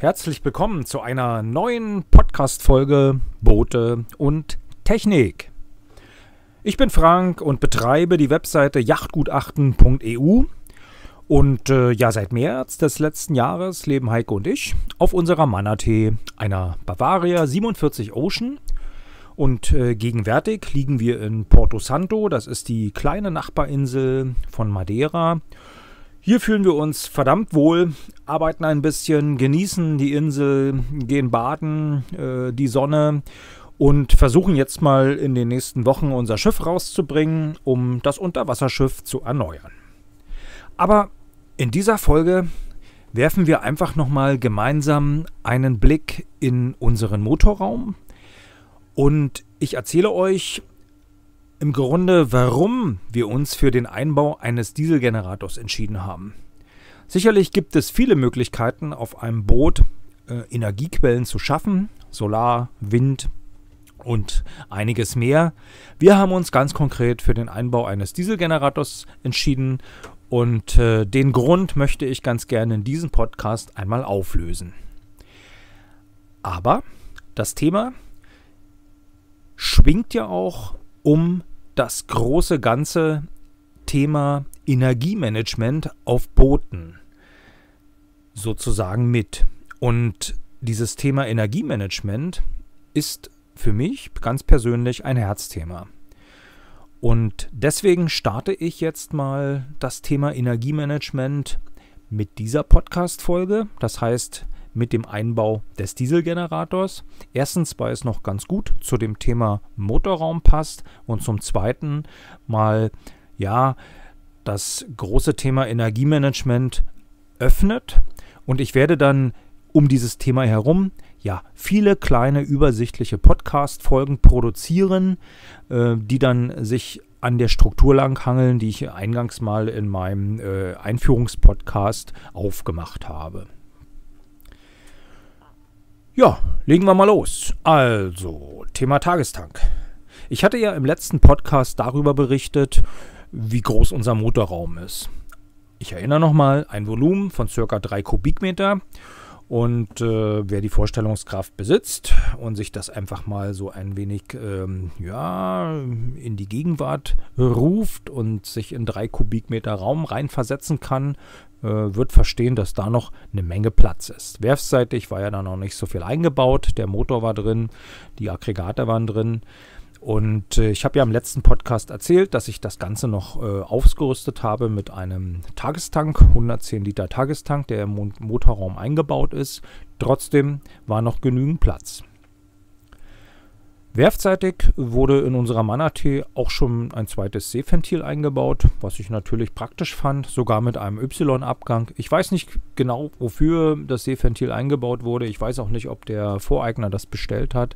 Herzlich willkommen zu einer neuen Podcast-Folge Boote und Technik. Ich bin Frank und betreibe die Webseite yachtgutachten.eu. Und äh, ja, seit März des letzten Jahres leben Heiko und ich auf unserer Manatee, einer Bavaria 47 Ocean. Und äh, gegenwärtig liegen wir in Porto Santo, das ist die kleine Nachbarinsel von Madeira. Hier fühlen wir uns verdammt wohl, arbeiten ein bisschen, genießen die Insel, gehen baden, äh, die Sonne und versuchen jetzt mal in den nächsten Wochen unser Schiff rauszubringen, um das Unterwasserschiff zu erneuern. Aber in dieser Folge werfen wir einfach nochmal gemeinsam einen Blick in unseren Motorraum und ich erzähle euch, im Grunde, warum wir uns für den Einbau eines Dieselgenerators entschieden haben. Sicherlich gibt es viele Möglichkeiten, auf einem Boot äh, Energiequellen zu schaffen, Solar, Wind und einiges mehr. Wir haben uns ganz konkret für den Einbau eines Dieselgenerators entschieden und äh, den Grund möchte ich ganz gerne in diesem Podcast einmal auflösen. Aber das Thema schwingt ja auch um das große ganze Thema Energiemanagement auf Booten sozusagen mit. Und dieses Thema Energiemanagement ist für mich ganz persönlich ein Herzthema. Und deswegen starte ich jetzt mal das Thema Energiemanagement mit dieser Podcast-Folge. Das heißt, mit dem Einbau des Dieselgenerators. Erstens, weil es noch ganz gut zu dem Thema Motorraum passt und zum Zweiten mal, ja, das große Thema Energiemanagement öffnet. Und ich werde dann um dieses Thema herum ja, viele kleine übersichtliche Podcast-Folgen produzieren, äh, die dann sich an der Struktur langhangeln, die ich eingangs mal in meinem äh, Einführungspodcast aufgemacht habe. Ja, legen wir mal los. Also, Thema Tagestank. Ich hatte ja im letzten Podcast darüber berichtet, wie groß unser Motorraum ist. Ich erinnere nochmal, ein Volumen von ca. 3 Kubikmeter und äh, wer die Vorstellungskraft besitzt und sich das einfach mal so ein wenig ähm, ja, in die Gegenwart ruft und sich in drei Kubikmeter Raum reinversetzen kann, äh, wird verstehen, dass da noch eine Menge Platz ist. Werfseitig war ja dann noch nicht so viel eingebaut, der Motor war drin, die Aggregate waren drin. Und äh, ich habe ja im letzten Podcast erzählt, dass ich das Ganze noch äh, ausgerüstet habe mit einem Tagestank, 110 Liter Tagestank, der im Motorraum eingebaut ist. Trotzdem war noch genügend Platz. Werfseitig wurde in unserer Manatee auch schon ein zweites Seeventil eingebaut, was ich natürlich praktisch fand, sogar mit einem Y-Abgang. Ich weiß nicht genau, wofür das Seeventil eingebaut wurde. Ich weiß auch nicht, ob der Voreigner das bestellt hat.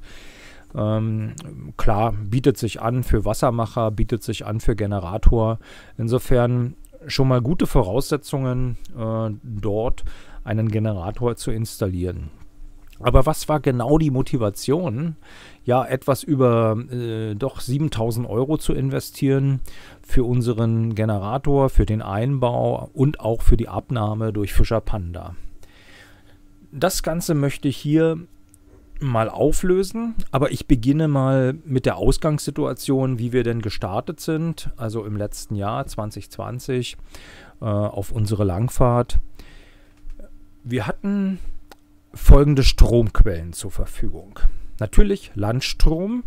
Ähm, klar, bietet sich an für Wassermacher, bietet sich an für Generator. Insofern schon mal gute Voraussetzungen, äh, dort einen Generator zu installieren. Aber was war genau die Motivation, ja, etwas über äh, doch 7000 Euro zu investieren für unseren Generator, für den Einbau und auch für die Abnahme durch Fischer Panda? Das Ganze möchte ich hier mal auflösen, aber ich beginne mal mit der Ausgangssituation, wie wir denn gestartet sind, also im letzten Jahr 2020 äh, auf unsere Langfahrt. Wir hatten folgende Stromquellen zur Verfügung. Natürlich Landstrom,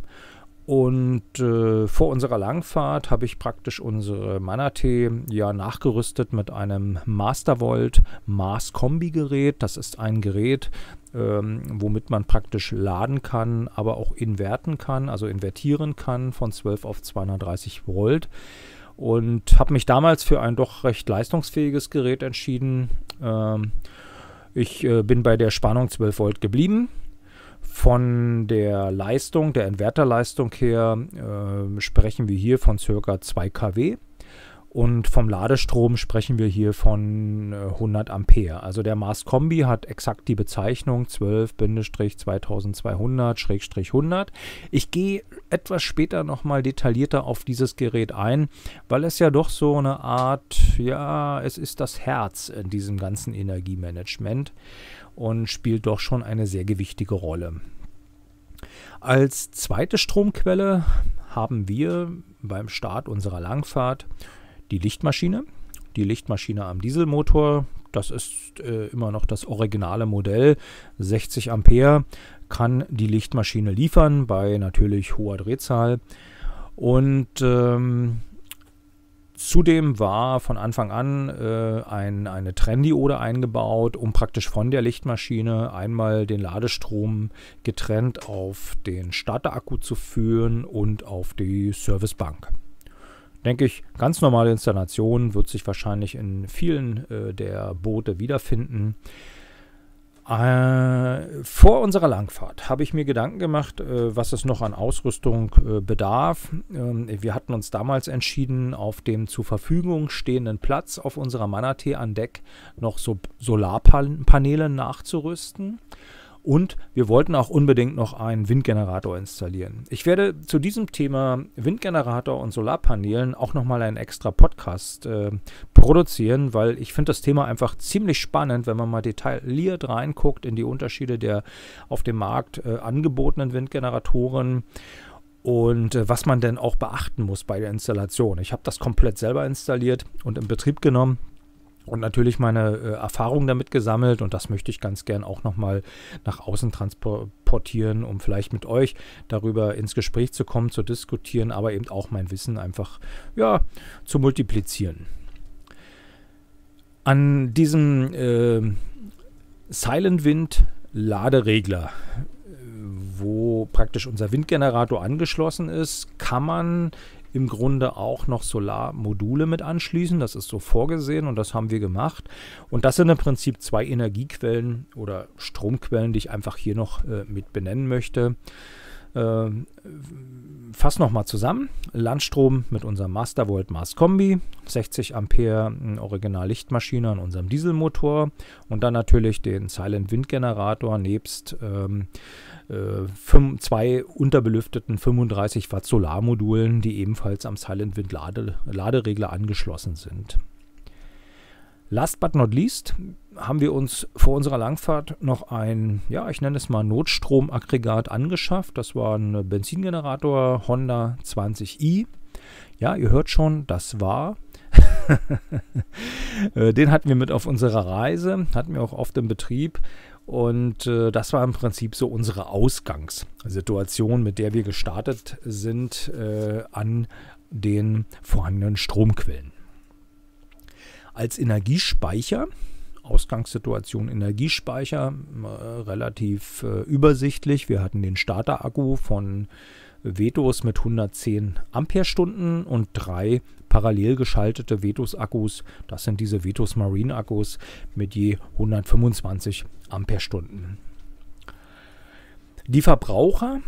und äh, vor unserer Langfahrt habe ich praktisch unsere Manatee ja nachgerüstet mit einem Mastervolt Mars Kombi Gerät. Das ist ein Gerät, ähm, womit man praktisch laden kann, aber auch inverten kann, also invertieren kann von 12 auf 230 Volt. Und habe mich damals für ein doch recht leistungsfähiges Gerät entschieden. Ähm, ich äh, bin bei der Spannung 12 Volt geblieben von der Leistung, der Inverterleistung her, äh, sprechen wir hier von ca. 2 kW. Und vom Ladestrom sprechen wir hier von 100 äh, Ampere. Also der Mars Kombi hat exakt die Bezeichnung 12-2200-100. Ich gehe etwas später nochmal detaillierter auf dieses Gerät ein, weil es ja doch so eine Art, ja, es ist das Herz in diesem ganzen Energiemanagement und spielt doch schon eine sehr gewichtige Rolle. Als zweite Stromquelle haben wir beim Start unserer Langfahrt die Lichtmaschine. Die Lichtmaschine am Dieselmotor, das ist äh, immer noch das originale Modell. 60 Ampere kann die Lichtmaschine liefern bei natürlich hoher Drehzahl. Und ähm, Zudem war von Anfang an äh, ein, eine Trenndiode eingebaut, um praktisch von der Lichtmaschine einmal den Ladestrom getrennt auf den Starterakku zu führen und auf die Servicebank. Denke ich, ganz normale Installation wird sich wahrscheinlich in vielen äh, der Boote wiederfinden. Äh, vor unserer Langfahrt habe ich mir Gedanken gemacht, äh, was es noch an Ausrüstung äh, bedarf. Ähm, wir hatten uns damals entschieden, auf dem zur Verfügung stehenden Platz auf unserer Manatee an Deck noch so Solarpaneele nachzurüsten. Und wir wollten auch unbedingt noch einen Windgenerator installieren. Ich werde zu diesem Thema Windgenerator und Solarpanelen auch nochmal einen extra Podcast äh, produzieren, weil ich finde das Thema einfach ziemlich spannend, wenn man mal detailliert reinguckt in die Unterschiede der auf dem Markt äh, angebotenen Windgeneratoren und äh, was man denn auch beachten muss bei der Installation. Ich habe das komplett selber installiert und in Betrieb genommen und natürlich meine äh, Erfahrung damit gesammelt und das möchte ich ganz gern auch nochmal nach außen transportieren, um vielleicht mit euch darüber ins Gespräch zu kommen, zu diskutieren, aber eben auch mein Wissen einfach ja, zu multiplizieren. An diesem äh, Silent Wind Laderegler, äh, wo praktisch unser Windgenerator angeschlossen ist, kann man im Grunde auch noch Solarmodule mit anschließen. Das ist so vorgesehen und das haben wir gemacht. Und das sind im Prinzip zwei Energiequellen oder Stromquellen, die ich einfach hier noch äh, mit benennen möchte. Äh, fass nochmal zusammen. Landstrom mit unserem Mastervolt Mars Kombi, 60 Ampere hm, Original Lichtmaschine an unserem Dieselmotor und dann natürlich den Silent Wind Generator nebst ähm, äh, fünf, zwei unterbelüfteten 35 Watt Solarmodulen, die ebenfalls am Silent Wind -Lade Laderegler angeschlossen sind. Last but not least haben wir uns vor unserer Langfahrt noch ein, ja, ich nenne es mal Notstromaggregat angeschafft. Das war ein Benzingenerator Honda 20i. Ja, ihr hört schon, das war. Äh, den hatten wir mit auf unserer Reise, hatten wir auch oft im Betrieb. Und äh, das war im Prinzip so unsere Ausgangssituation, mit der wir gestartet sind äh, an den vorhandenen Stromquellen als Energiespeicher. Ausgangssituation Energiespeicher, äh, relativ äh, übersichtlich. Wir hatten den Starter-Akku von Vetos mit 110 Amperestunden und drei parallel geschaltete Vetos-Akkus. Das sind diese Vetos Marine-Akkus mit je 125 Amperestunden. Die Verbraucher,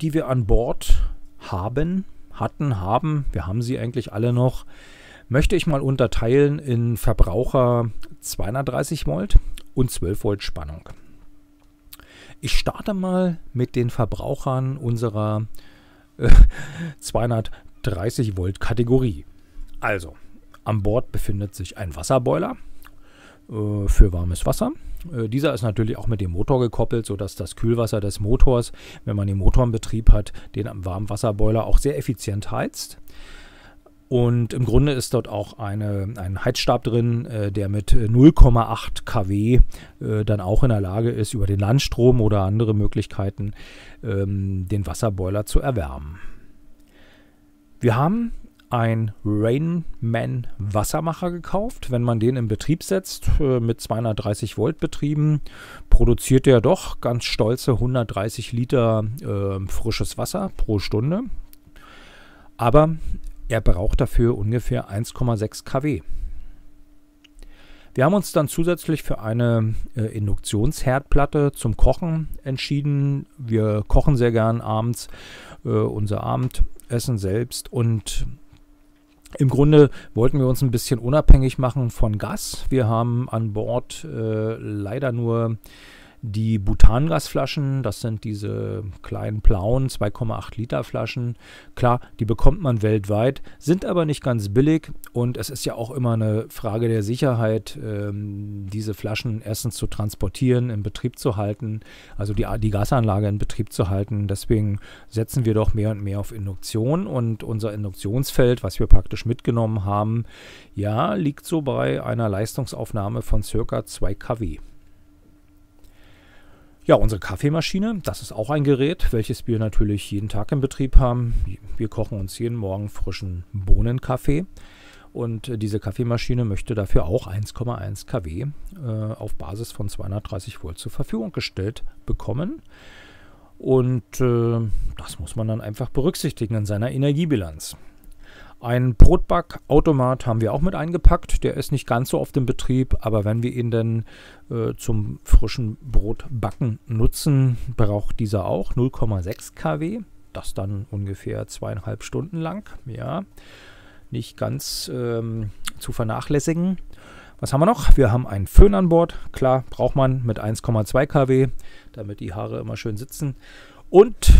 die wir an Bord haben, hatten, haben, wir haben sie eigentlich alle noch, möchte ich mal unterteilen in Verbraucher 230 Volt und 12 Volt Spannung. Ich starte mal mit den Verbrauchern unserer äh, 230 Volt Kategorie. Also, an Bord befindet sich ein Wasserboiler äh, für warmes Wasser. Äh, dieser ist natürlich auch mit dem Motor gekoppelt, sodass das Kühlwasser des Motors, wenn man den Motor im Betrieb hat, den am Warmwasserboiler auch sehr effizient heizt. Und im Grunde ist dort auch eine, ein Heizstab drin, äh, der mit 0,8 äh, kW äh, dann auch in der Lage ist, über den Landstrom oder andere Möglichkeiten ähm, den Wasserboiler zu erwärmen. Wir haben ein Rainman Wassermacher gekauft. Wenn man den in Betrieb setzt, äh, mit 230 Volt betrieben, produziert er doch ganz stolze 130 Liter äh, frisches Wasser pro Stunde. Aber er braucht dafür ungefähr 1,6 kW. Wir haben uns dann zusätzlich für eine äh, Induktionsherdplatte zum Kochen entschieden. Wir kochen sehr gern abends äh, unser Abendessen selbst und im Grunde wollten wir uns ein bisschen unabhängig machen von Gas. Wir haben an Bord äh, leider nur die Butangasflaschen, das sind diese kleinen blauen 2,8 Liter Flaschen. Klar, die bekommt man weltweit, sind aber nicht ganz billig und es ist ja auch immer eine Frage der Sicherheit, ähm, diese Flaschen erstens zu transportieren, in Betrieb zu halten, also die, die Gasanlage in Betrieb zu halten. Deswegen setzen wir doch mehr und mehr auf Induktion und unser Induktionsfeld, was wir praktisch mitgenommen haben, ja, liegt so bei einer Leistungsaufnahme von circa 2 kW. Ja, unsere Kaffeemaschine, das ist auch ein Gerät, welches wir natürlich jeden Tag im Betrieb haben. Wir kochen uns jeden Morgen frischen Bohnenkaffee. Und äh, diese Kaffeemaschine möchte dafür auch 1,1 kW äh, auf Basis von 230 Volt zur Verfügung gestellt bekommen. Und äh, das muss man dann einfach berücksichtigen in seiner Energiebilanz. Ein Brotbackautomat haben wir auch mit eingepackt. Der ist nicht ganz so oft im Betrieb, aber wenn wir ihn denn äh, zum frischen Brotbacken nutzen, braucht dieser auch 0,6 kW. Das dann ungefähr zweieinhalb Stunden lang. Ja, nicht ganz ähm, zu vernachlässigen. Was haben wir noch? Wir haben einen Föhn an Bord. Klar, braucht man mit 1,2 kW, damit die Haare immer schön sitzen. Und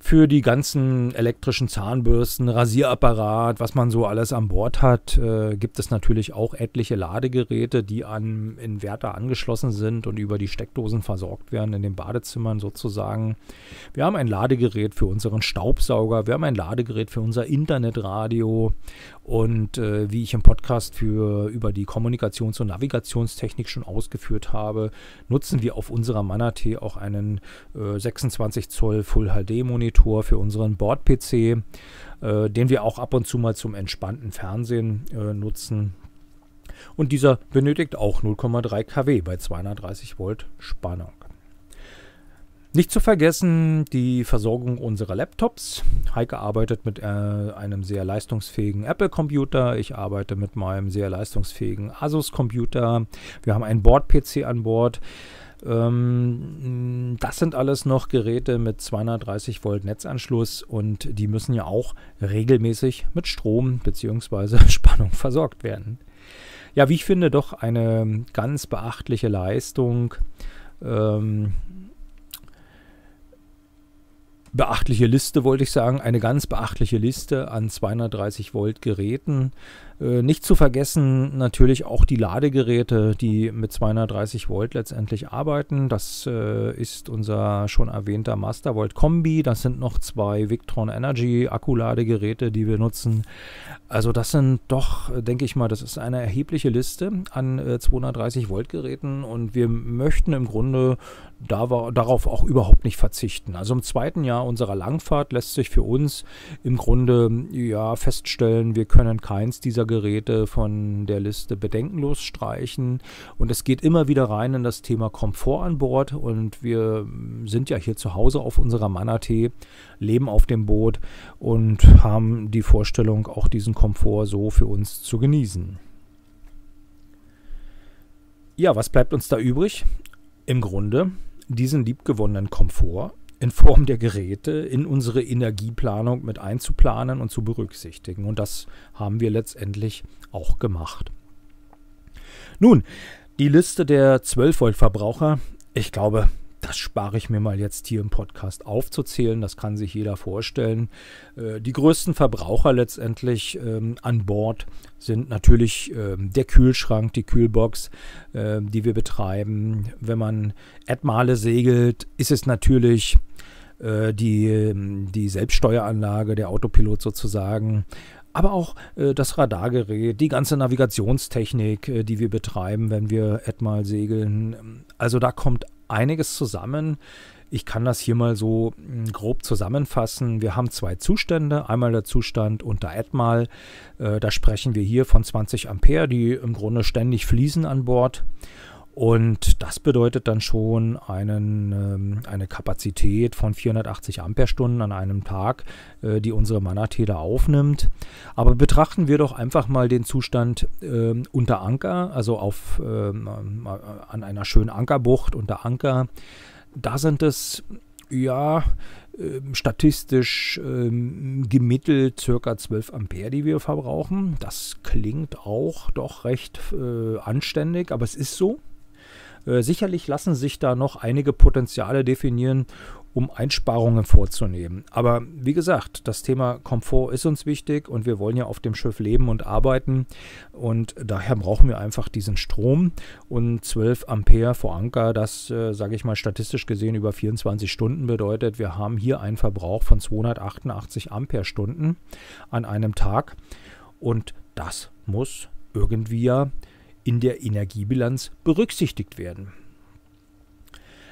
für die ganzen elektrischen Zahnbürsten, Rasierapparat, was man so alles an Bord hat, äh, gibt es natürlich auch etliche Ladegeräte, die an Inverter angeschlossen sind und über die Steckdosen versorgt werden in den Badezimmern sozusagen. Wir haben ein Ladegerät für unseren Staubsauger, wir haben ein Ladegerät für unser Internetradio und äh, wie ich im Podcast für, über die Kommunikations- und Navigationstechnik schon ausgeführt habe, nutzen wir auf unserer Manatee auch einen äh, 26 Zoll Full HD Monitor für unseren Bord-PC, äh, den wir auch ab und zu mal zum entspannten Fernsehen äh, nutzen. Und dieser benötigt auch 0,3 kW bei 230 Volt Spannung. Nicht zu vergessen die Versorgung unserer Laptops. Heike arbeitet mit äh, einem sehr leistungsfähigen Apple-Computer. Ich arbeite mit meinem sehr leistungsfähigen Asus-Computer. Wir haben einen Board-PC an Bord. Ähm, das sind alles noch Geräte mit 230 Volt Netzanschluss und die müssen ja auch regelmäßig mit Strom bzw. Spannung versorgt werden. Ja, wie ich finde, doch eine ganz beachtliche Leistung. Ähm, beachtliche Liste, wollte ich sagen, eine ganz beachtliche Liste an 230 Volt Geräten. Äh, nicht zu vergessen natürlich auch die Ladegeräte, die mit 230 Volt letztendlich arbeiten. Das äh, ist unser schon erwähnter Mastervolt Kombi. Das sind noch zwei Victron Energy Akkuladegeräte, die wir nutzen. Also das sind doch, denke ich mal, das ist eine erhebliche Liste an äh, 230 Volt Geräten und wir möchten im Grunde da war, darauf auch überhaupt nicht verzichten. Also im zweiten Jahr unserer Langfahrt lässt sich für uns im Grunde ja feststellen, wir können keins dieser Lasergeräte von der Liste bedenkenlos streichen. Und es geht immer wieder rein in das Thema Komfort an Bord. Und wir sind ja hier zu Hause auf unserer Manatee, leben auf dem Boot und haben die Vorstellung, auch diesen Komfort so für uns zu genießen. Ja, was bleibt uns da übrig? Im Grunde diesen liebgewonnenen Komfort in Form der Geräte in unsere Energieplanung mit einzuplanen und zu berücksichtigen. Und das haben wir letztendlich auch gemacht. Nun, die Liste der 12 Volt Verbraucher, ich glaube, das spare ich mir mal jetzt hier im Podcast aufzuzählen. Das kann sich jeder vorstellen. Äh, die größten Verbraucher letztendlich ähm, an Bord sind natürlich ähm, der Kühlschrank, die Kühlbox, äh, die wir betreiben. Wenn man Edmale segelt, ist es natürlich äh, die, ähm, die Selbststeueranlage, der Autopilot sozusagen aber auch äh, das Radargerät, die ganze Navigationstechnik, äh, die wir betreiben, wenn wir etmal segeln. Also da kommt einiges zusammen. Ich kann das hier mal so hm, grob zusammenfassen. Wir haben zwei Zustände. Einmal der Zustand unter Etmal. Äh, da sprechen wir hier von 20 Ampere, die im Grunde ständig fließen an Bord. Und das bedeutet dann schon einen, ähm, eine Kapazität von 480 Amperestunden an einem Tag, äh, die unsere Manatee aufnimmt. Aber betrachten wir doch einfach mal den Zustand äh, unter Anker, also auf, ähm, äh, an einer schönen Ankerbucht unter Anker. Da sind es, ja, ähm, statistisch ähm, gemittelt circa 12 Ampere, die wir verbrauchen. Das klingt auch doch recht äh, anständig, aber es ist so. Äh, sicherlich lassen sich da noch einige Potenziale definieren, um Einsparungen vorzunehmen. Aber wie gesagt, das Thema Komfort ist uns wichtig und wir wollen ja auf dem Schiff leben und arbeiten. Und daher brauchen wir einfach diesen Strom und 12 Ampere vor Anker, das, äh, sage ich mal, statistisch gesehen über 24 Stunden bedeutet, wir haben hier einen Verbrauch von 288 Ampere-Stunden an einem Tag. Und das muss irgendwie ja in der Energiebilanz berücksichtigt werden.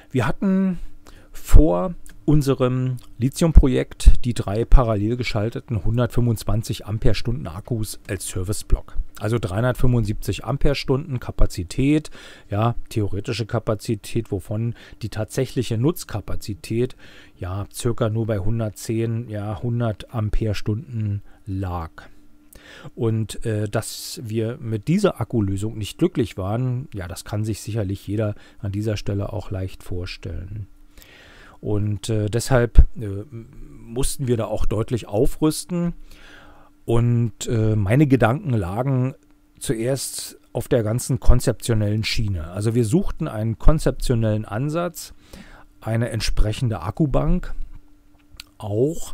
Wir hatten vor unserem Lithium-Projekt die drei parallel geschalteten 125 Ampere-Stunden Akkus als Serviceblock. Also 375 Ampere-Stunden Kapazität, ja, theoretische Kapazität, wovon die tatsächliche Nutzkapazität ja circa nur bei 110, ja, 100 Ampere-Stunden lag. Und äh, dass wir mit dieser Akkulösung nicht glücklich waren, ja, das kann sich sicherlich jeder an dieser Stelle auch leicht vorstellen. Und äh, deshalb äh, mussten wir da auch deutlich aufrüsten. Und äh, meine Gedanken lagen zuerst auf der ganzen konzeptionellen Schiene. Also wir suchten einen konzeptionellen Ansatz, eine entsprechende Akkubank, auch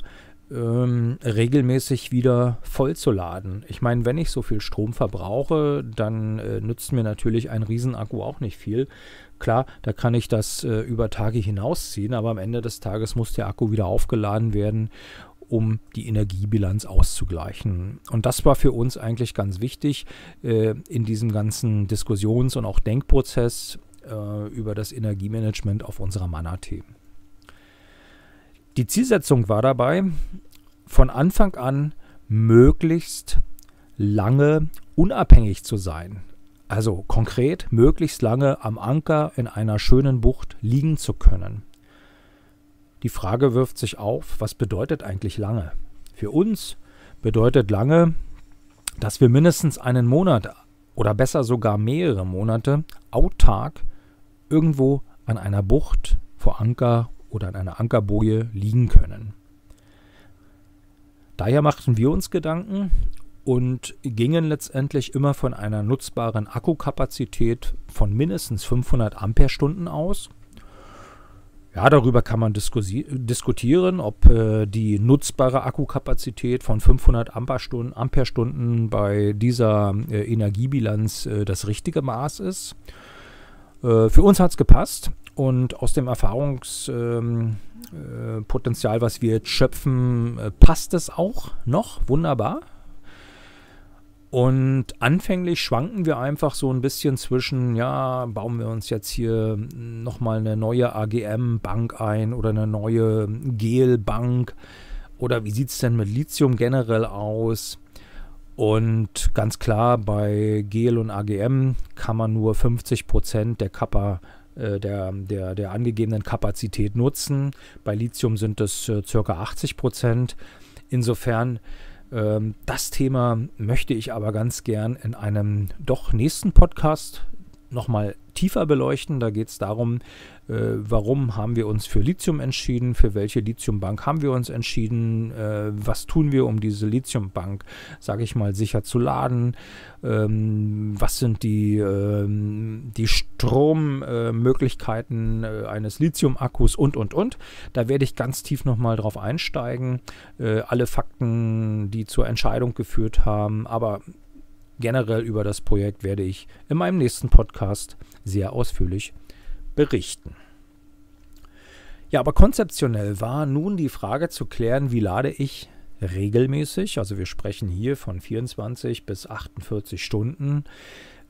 ähm, regelmäßig wieder vollzuladen. Ich meine, wenn ich so viel Strom verbrauche, dann äh, nützt mir natürlich ein Riesenakku auch nicht viel. Klar, da kann ich das äh, über Tage hinausziehen, aber am Ende des Tages muss der Akku wieder aufgeladen werden, um die Energiebilanz auszugleichen. Und das war für uns eigentlich ganz wichtig äh, in diesem ganzen Diskussions- und auch Denkprozess äh, über das Energiemanagement auf unserer Mana-Themen. Die Zielsetzung war dabei, von Anfang an möglichst lange unabhängig zu sein. Also konkret, möglichst lange am Anker in einer schönen Bucht liegen zu können. Die Frage wirft sich auf, was bedeutet eigentlich lange? Für uns bedeutet lange, dass wir mindestens einen Monat oder besser sogar mehrere Monate autark irgendwo an einer Bucht vor Anker oder an einer Ankerboje liegen können. Daher machten wir uns Gedanken und gingen letztendlich immer von einer nutzbaren Akkukapazität von mindestens 500 Amperestunden aus. Ja, darüber kann man diskutieren, ob äh, die nutzbare Akkukapazität von 500 Amperestunden, Amperestunden bei dieser äh, Energiebilanz äh, das richtige Maß ist. Äh, für uns hat es gepasst und aus dem Erfahrungspotenzial, ähm, äh, was wir jetzt schöpfen, äh, passt es auch noch wunderbar. Und anfänglich schwanken wir einfach so ein bisschen zwischen, ja, bauen wir uns jetzt hier nochmal eine neue AGM-Bank ein oder eine neue Gel-Bank oder wie sieht es denn mit Lithium generell aus? Und ganz klar, bei Gel und AGM kann man nur 50% der Kappa äh, der, der, der angegebenen Kapazität nutzen. Bei Lithium sind es äh, ca. 80 Prozent. Insofern ähm, das Thema möchte ich aber ganz gern in einem doch nächsten Podcast nochmal tiefer beleuchten. Da geht es darum, äh, warum haben wir uns für Lithium entschieden, für welche Lithiumbank haben wir uns entschieden, äh, was tun wir, um diese Lithiumbank, sage ich mal, sicher zu laden, ähm, was sind die, ähm, die Strommöglichkeiten äh, eines Lithium-Akkus und, und, und. Da werde ich ganz tief nochmal drauf einsteigen. Äh, alle Fakten, die zur Entscheidung geführt haben, aber generell über das Projekt werde ich in meinem nächsten Podcast sehr ausführlich berichten. Ja, aber konzeptionell war nun die Frage zu klären, wie lade ich regelmäßig, also wir sprechen hier von 24 bis 48 Stunden,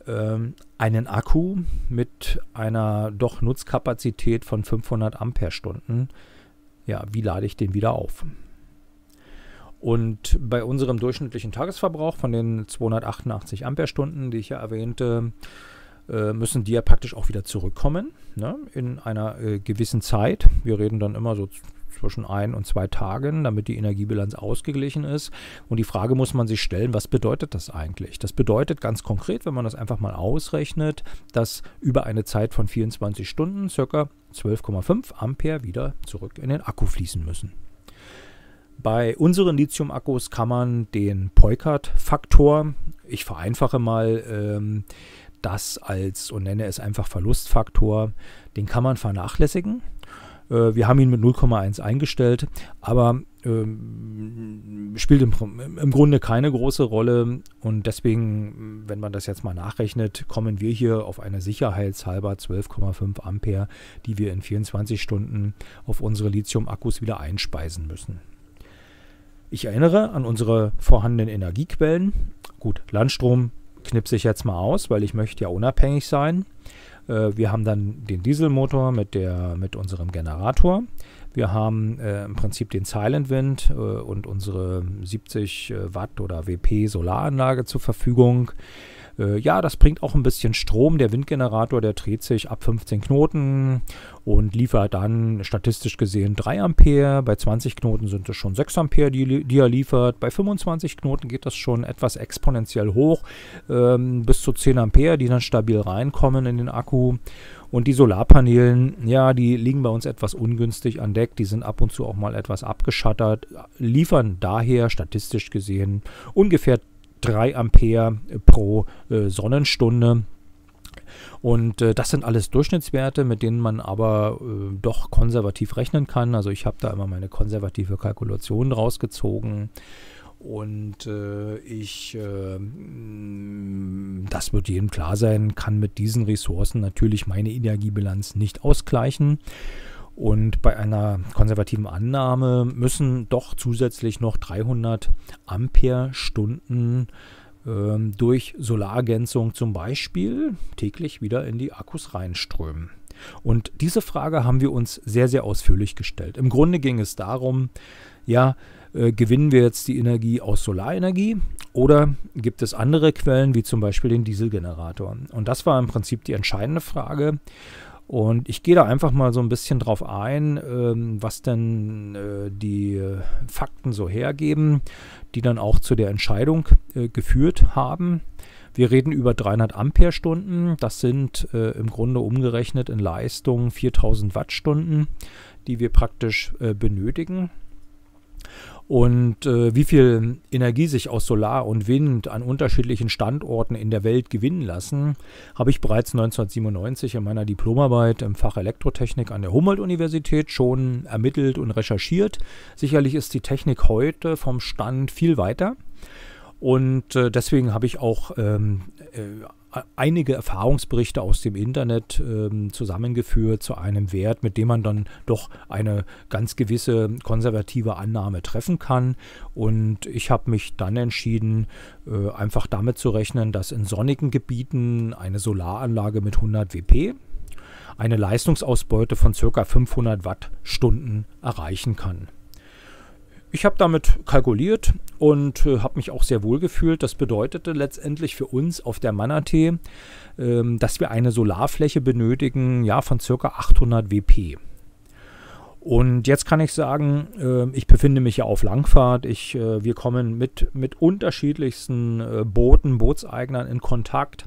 ähm, einen Akku mit einer doch Nutzkapazität von 500 Ampere-Stunden. Ja, wie lade ich den wieder auf? Und bei unserem durchschnittlichen Tagesverbrauch von den 288 Amperestunden, die ich ja erwähnte, äh, müssen die ja praktisch auch wieder zurückkommen ne, in einer äh, gewissen Zeit. Wir reden dann immer so zwischen ein und zwei Tagen, damit die Energiebilanz ausgeglichen ist. Und die Frage muss man sich stellen, was bedeutet das eigentlich? Das bedeutet ganz konkret, wenn man das einfach mal ausrechnet, dass über eine Zeit von 24 Stunden circa 12,5 Ampere wieder zurück in den Akku fließen müssen. Bei unseren Lithium-Akkus kann man den Peukert-Faktor, ich vereinfache mal, ähm, das als und nenne es einfach Verlustfaktor, den kann man vernachlässigen. Äh, wir haben ihn mit 0,1 eingestellt, aber ähm, spielt im, im, Grunde keine große Rolle und deswegen, wenn man das jetzt mal nachrechnet, kommen wir hier auf eine sicherheitshalber 12,5 Ampere, die wir in 24 Stunden auf unsere Lithium-Akkus wieder einspeisen müssen. Ich erinnere an unsere vorhandenen Energiequellen. Gut, Landstrom knipse ich jetzt mal aus, weil ich möchte ja unabhängig sein. Äh, wir haben dann den Dieselmotor mit, der, mit unserem Generator. Wir haben äh, im Prinzip den Silent Wind äh, und unsere 70 äh, Watt oder WP Solaranlage zur Verfügung. Äh, ja, das bringt auch ein bisschen Strom. Der Windgenerator, der dreht sich ab 15 Knoten und liefert dann statistisch gesehen 3 Ampere. Bei 20 Knoten sind es schon 6 Ampere, die, die er liefert. Bei 25 Knoten geht das schon etwas exponentiell hoch, ähm, bis zu 10 Ampere, die dann stabil reinkommen in den Akku. Und die Solarpanelen, ja, die liegen bei uns etwas ungünstig an Deck. Die sind ab und zu auch mal etwas abgeschattert, liefern daher statistisch gesehen ungefähr 3 Ampere pro äh, Sonnenstunde. Und äh, das sind alles Durchschnittswerte, mit denen man aber äh, doch konservativ rechnen kann. Also ich habe da immer meine konservative Kalkulation rausgezogen. Und äh, ich, ähm, das wird jedem klar sein, kann mit diesen Ressourcen natürlich meine Energiebilanz nicht ausgleichen. Und bei einer konservativen Annahme müssen doch zusätzlich noch 300 Ampere-Stunden ähm, durch Solarergänzung zum Beispiel täglich wieder in die Akkus reinströmen. Und diese Frage haben wir uns sehr, sehr ausführlich gestellt. Im Grunde ging es darum, ja, äh, gewinnen wir jetzt die Energie aus Solarenergie oder gibt es andere Quellen wie zum Beispiel den Dieselgenerator? Und das war im Prinzip die entscheidende Frage. Und ich gehe da einfach mal so ein bisschen drauf ein, ähm, was denn äh, die Fakten so hergeben, die dann auch zu der Entscheidung äh, geführt haben. Wir reden über 300 Amperestunden. Das sind äh, im Grunde umgerechnet in Leistung 4000 Wattstunden, die wir praktisch äh, benötigen und äh, wie viel Energie sich aus Solar und Wind an unterschiedlichen Standorten in der Welt gewinnen lassen, habe ich bereits 1997 in meiner Diplomarbeit im Fach Elektrotechnik an der Humboldt-Universität schon ermittelt und recherchiert. Sicherlich ist die Technik heute vom Stand viel weiter. Und äh, deswegen habe ich auch ähm, äh, einige Erfahrungsberichte aus dem Internet ähm, zusammengeführt zu einem Wert, mit dem man dann doch eine ganz gewisse konservative Annahme treffen kann. Und ich habe mich dann entschieden, äh, einfach damit zu rechnen, dass in sonnigen Gebieten eine Solaranlage mit 100 WP eine Leistungsausbeute von ca. 500 Wattstunden erreichen kann. Ich habe damit kalkuliert und äh, habe mich auch sehr wohl gefühlt. Das bedeutete letztendlich für uns auf der Manatee, ähm, dass wir eine Solarfläche benötigen, ja, von circa 800 WP. Und jetzt kann ich sagen, äh, ich befinde mich ja auf Langfahrt. Ich, äh, wir kommen mit, mit unterschiedlichsten äh, Booten, Bootseignern in Kontakt.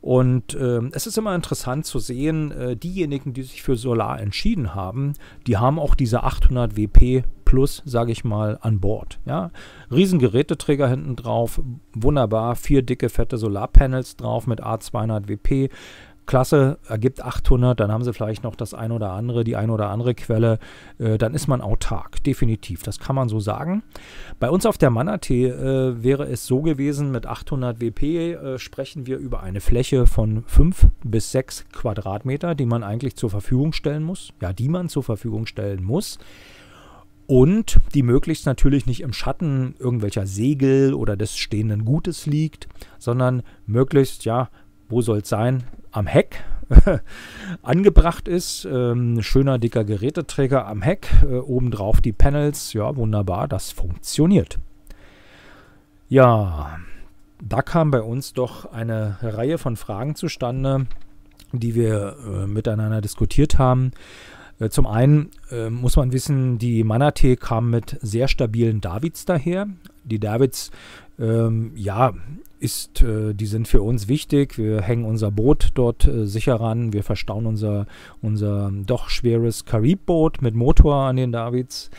Und ähm, es ist immer interessant zu sehen, äh, diejenigen, die sich für Solar entschieden haben, die haben auch diese 800 WP Plus, sage ich mal, an Bord. Ja? Riesen hinten drauf, wunderbar, vier dicke, fette Solarpanels drauf mit A200 WP. Klasse ergibt 800, dann haben sie vielleicht noch das ein oder andere, die ein oder andere Quelle, äh, dann ist man autark, definitiv, das kann man so sagen. Bei uns auf der Manatee äh, wäre es so gewesen, mit 800 WP äh, sprechen wir über eine Fläche von 5 bis 6 Quadratmeter, die man eigentlich zur Verfügung stellen muss, ja, die man zur Verfügung stellen muss und die möglichst natürlich nicht im Schatten irgendwelcher Segel oder des stehenden Gutes liegt, sondern möglichst, ja, wo soll es sein, am Heck angebracht ist. Ähm, schöner, dicker Geräteträger am Heck, äh, obendrauf die Panels, ja, wunderbar, das funktioniert. Ja, da kam bei uns doch eine Reihe von Fragen zustande, die wir äh, miteinander diskutiert haben. Äh, zum einen äh, muss man wissen, die Manatee kam mit sehr stabilen Davids daher. Die Davids, ähm, ja, ist, äh, die sind für uns wichtig. Wir hängen unser Boot dort äh, sicher ran. Wir verstauen unser, unser doch schweres Karibboot mit Motor an den Davids.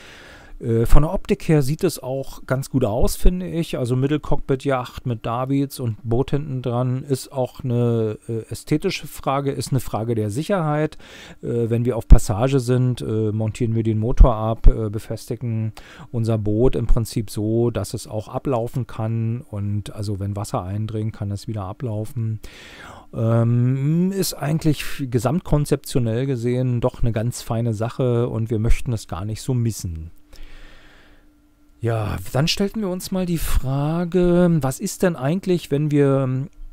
Äh, von der Optik her sieht es auch ganz gut aus, finde ich. Also Mittelcockpit-Yacht mit Davids und Boot hinten dran ist auch eine äh, ästhetische Frage, ist eine Frage der Sicherheit. Äh, wenn wir auf Passage sind, äh, montieren wir den Motor ab, äh, befestigen unser Boot im Prinzip so, dass es auch ablaufen kann. Und also wenn Wasser eindringt, kann es wieder ablaufen. Ähm, ist eigentlich gesamtkonzeptionell gesehen doch eine ganz feine Sache und wir möchten es gar nicht so missen. Ja, dann stellten wir uns mal die Frage, was ist denn eigentlich, wenn wir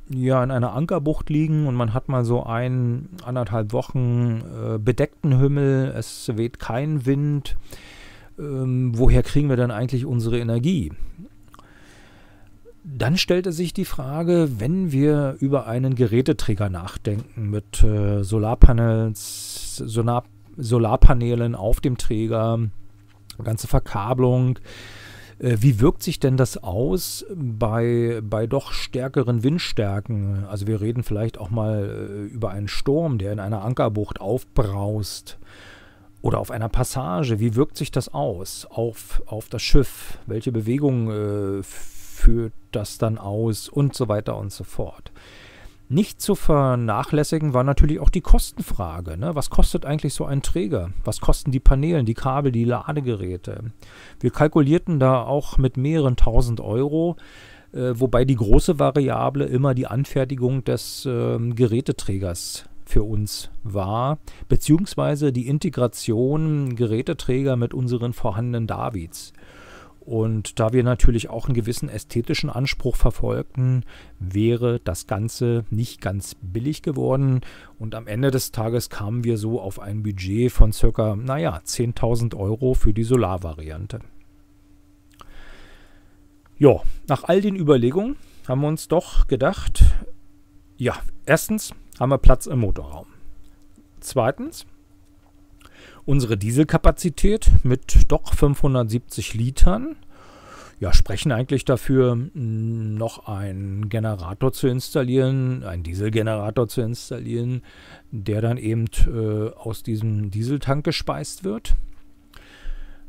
ja in einer Ankerbucht liegen und man hat mal so ein, anderthalb Wochen äh, bedeckten Himmel, es weht kein Wind. Ähm, woher kriegen wir dann eigentlich unsere Energie? Dann stellte sich die Frage, wenn wir über einen Geräteträger nachdenken mit äh, Solarpanels, Solar Solarpanelen auf dem Träger, ganze Verkabelung. Äh, wie wirkt sich denn das aus bei, bei doch stärkeren Windstärken? Also wir reden vielleicht auch mal äh, über einen Sturm, der in einer Ankerbucht aufbraust oder auf einer Passage. Wie wirkt sich das aus auf, auf das Schiff? Welche Bewegung äh, führt das dann aus und so weiter und so fort? Nicht zu vernachlässigen war natürlich auch die Kostenfrage. Ne? Was kostet eigentlich so ein Träger? Was kosten die Paneelen, die Kabel, die Ladegeräte? Wir kalkulierten da auch mit mehreren tausend Euro, äh, wobei die große Variable immer die Anfertigung des äh, Geräteträgers für uns war, beziehungsweise die Integration Geräteträger mit unseren vorhandenen Davids. Und da wir natürlich auch einen gewissen ästhetischen Anspruch verfolgten, wäre das Ganze nicht ganz billig geworden. Und am Ende des Tages kamen wir so auf ein Budget von circa, naja, 10.000 Euro für die Solarvariante. Ja, nach all den Überlegungen haben wir uns doch gedacht, ja, erstens haben wir Platz im Motorraum. Zweitens unsere Dieselkapazität mit doch 570 Litern ja, sprechen eigentlich dafür, hm, noch einen Generator zu installieren, einen Dieselgenerator zu installieren, der dann eben äh, aus diesem Dieseltank gespeist wird.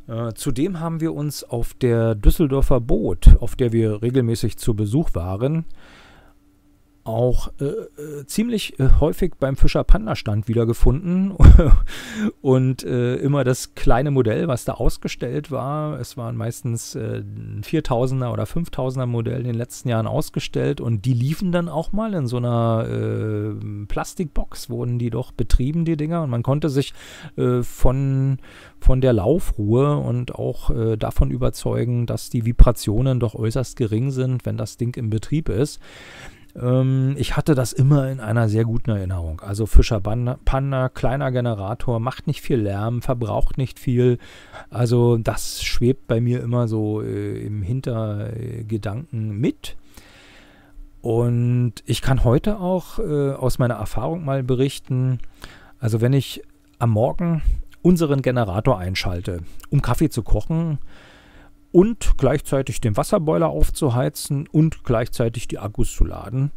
Äh, zudem haben wir uns auf der Düsseldorfer Boot, auf der wir regelmäßig zu Besuch waren, auch äh, äh ziemlich äh, häufig beim Fischer Panda Stand wiedergefunden und äh, immer das kleine Modell, was da ausgestellt war. Es waren meistens äh, 4000er oder 5000er Modell in den letzten Jahren ausgestellt und die liefen dann auch mal in so einer äh, Plastikbox, wurden die doch betrieben, die Dinger und man konnte sich von, von der Laufruhe und auch davon überzeugen, dass die Vibrationen doch äußerst gering sind, wenn das Ding im Betrieb ist. Ähm, ich hatte das immer in einer sehr guten Erinnerung. Also Fischer Panda, kleiner Generator, macht nicht viel Lärm, verbraucht nicht viel. Also das schwebt bei mir immer so äh, im Hintergedanken mit. Und ich kann heute auch äh, aus meiner Erfahrung mal berichten, also wenn ich am Morgen unseren Generator einschalte, um Kaffee zu kochen, und gleichzeitig den Wasserboiler aufzuheizen und gleichzeitig die Akkus zu laden.